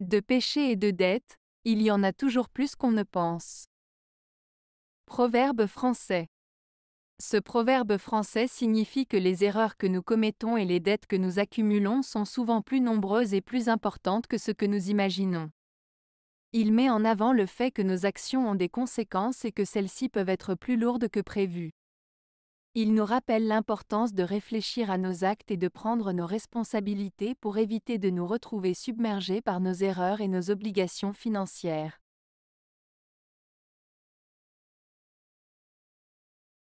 de péchés et de dettes, il y en a toujours plus qu'on ne pense. Proverbe français. Ce proverbe français signifie que les erreurs que nous commettons et les dettes que nous accumulons sont souvent plus nombreuses et plus importantes que ce que nous imaginons. Il met en avant le fait que nos actions ont des conséquences et que celles-ci peuvent être plus lourdes que prévues. Il nous rappelle l'importance de réfléchir à nos actes et de prendre nos responsabilités pour éviter de nous retrouver submergés par nos erreurs et nos obligations financières.